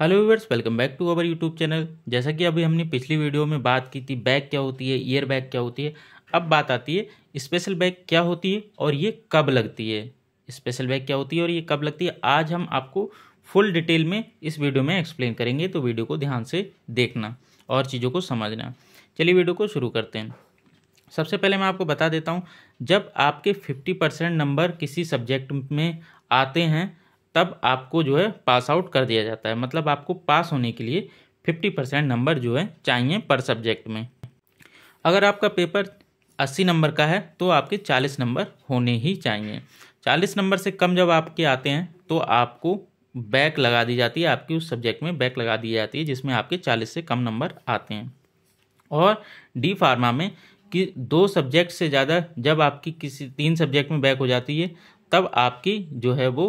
hello viewers welcome back to our YouTube channel जैसा कि अभी हमने पिछली वीडियो में बात की थी बैग क्या होती है ईयर बैग क्या होती है अब बात आती है स्पेशल बैग क्या होती है और ये कब लगती है स्पेशल बैग क्या होती है और ये कब लगती है आज हम आपको फुल डिटेल में इस वीडियो में एक्सप्लेन करेंगे तो वीडियो को ध्यान से देखना और चीज़ों को समझना चलिए वीडियो को शुरू करते हैं सबसे पहले मैं आपको बता देता हूँ जब आपके फिफ्टी परसेंट नंबर किसी सब्जेक्ट में आते हैं तब आपको जो है पास आउट कर दिया जाता है मतलब आपको पास होने के लिए फिफ्टी परसेंट नंबर जो है चाहिए पर सब्जेक्ट में अगर आपका पेपर अस्सी नंबर का है तो आपके चालीस नंबर होने ही चाहिए चालीस नंबर से कम जब आपके आते हैं तो आपको बैक लगा दी जाती है आपके उस सब्जेक्ट में बैक लगा दी जाती है जिसमें आपके चालीस से कम नंबर आते हैं और डी फार्मा में कि दो सब्जेक्ट से ज़्यादा जब आपकी किसी तीन सब्जेक्ट में बैक हो जाती है तब आपकी जो है वो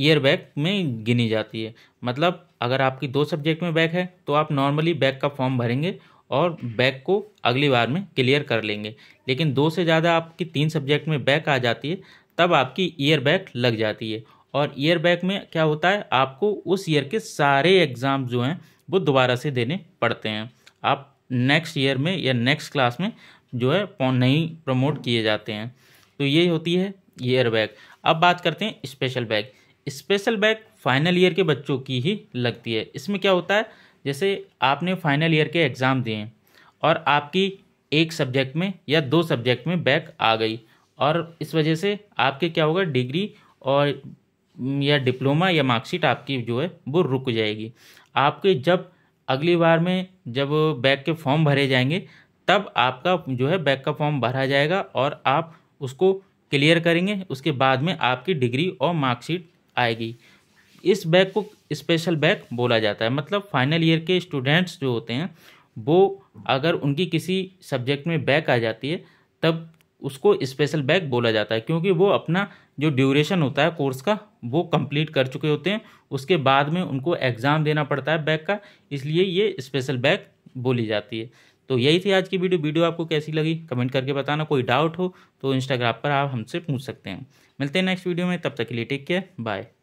ईयर बैक में गिनी जाती है मतलब अगर आपकी दो सब्जेक्ट में बैक है तो आप नॉर्मली बैक का फॉर्म भरेंगे और बैक को अगली बार में क्लियर कर लेंगे लेकिन दो से ज़्यादा आपकी तीन सब्जेक्ट में बैक आ जाती है तब आपकी ईयर बैक लग जाती है और ईयर बैक में क्या होता है आपको उस ईयर के सारे एग्ज़ाम जो हैं वो दोबारा से देने पड़ते हैं आप नेक्स्ट ईयर में या नेक्स्ट क्लास में जो है नहीं प्रमोट किए जाते हैं तो ये होती है ईयर बैग अब बात करते हैं special bag special bag final year के बच्चों की ही लगती है इसमें क्या होता है जैसे आपने फाइनल ईयर के एग्ज़ाम दिए और आपकी एक सब्जेक्ट में या दो सब्जेक्ट में बैक आ गई और इस वजह से आपके क्या होगा डिग्री और या डिप्लोमा या मार्कशीट आपकी जो है वो रुक जाएगी आपके जब अगली बार में जब बैक के फॉर्म भरे जाएंगे तब आपका जो है बैक का फॉर्म भरा जाएगा और आप उसको क्लियर करेंगे उसके बाद में आपकी डिग्री और मार्कशीट आएगी इस बैग को स्पेशल बैग बोला जाता है मतलब फाइनल ईयर के स्टूडेंट्स जो होते हैं वो अगर उनकी किसी सब्जेक्ट में बैक आ जाती है तब उसको स्पेशल बैग बोला जाता है क्योंकि वो अपना जो ड्यूरेशन होता है कोर्स का वो कंप्लीट कर चुके होते हैं उसके बाद में उनको एग्ज़ाम देना पड़ता है बैग का इसलिए ये स्पेशल बैग बोली जाती है तो यही थी आज की वीडियो वीडियो आपको कैसी लगी कमेंट करके बताना कोई डाउट हो तो इंस्टाग्राम पर आप हमसे पूछ सकते हैं मिलते हैं नेक्स्ट वीडियो में तब तक के लिए टेक केयर बाय